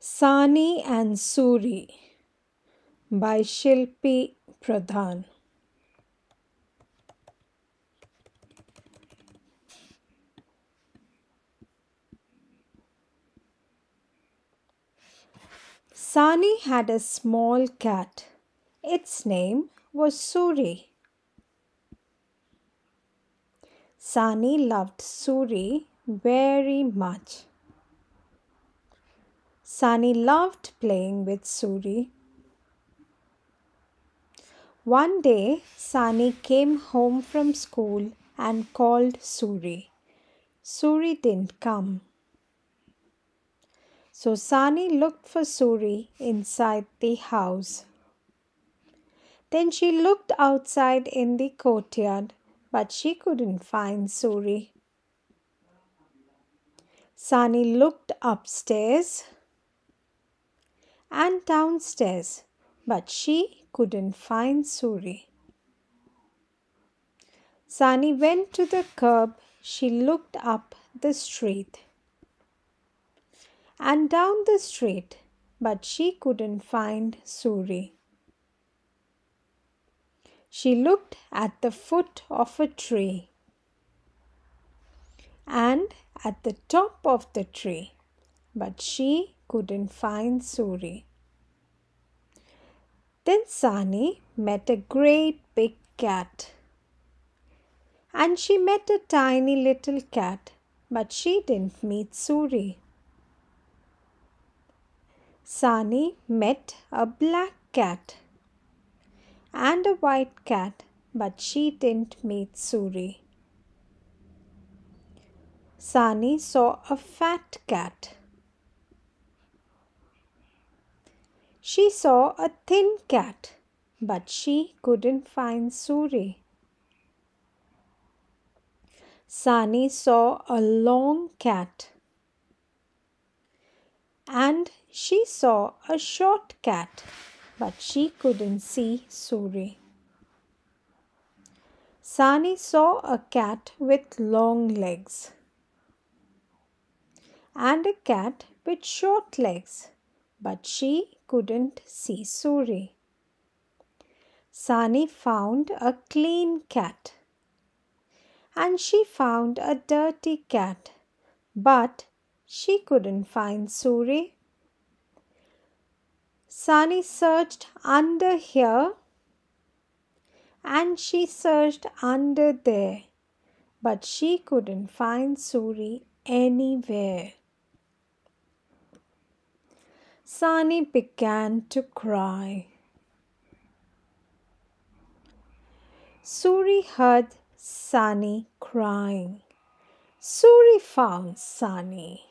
Sani and Suri by Shilpi Pradhan. Sani had a small cat. Its name was Suri. Sani loved Suri very much. Sani loved playing with Suri. One day, Sani came home from school and called Suri. Suri didn't come. So Sani looked for Suri inside the house. Then she looked outside in the courtyard, but she couldn't find Suri. Sani looked upstairs and downstairs, but she couldn't find Suri. Sani went to the curb. She looked up the street and down the street, but she couldn't find Suri. She looked at the foot of a tree and at the top of the tree, but she couldn't find Suri. Then Sani met a great big cat. And she met a tiny little cat, but she didn't meet Suri. Sani met a black cat and a white cat, but she didn't meet Suri. Sani saw a fat cat She saw a thin cat, but she couldn't find Suri. Sani saw a long cat and she saw a short cat, but she couldn't see Suri. Sani saw a cat with long legs and a cat with short legs, but she couldn't see Suri. Sani found a clean cat and she found a dirty cat, but she couldn't find Suri. Sani searched under here and she searched under there, but she couldn't find Suri anywhere. Sunny began to cry. Suri heard Sunny crying. Suri found Sunny.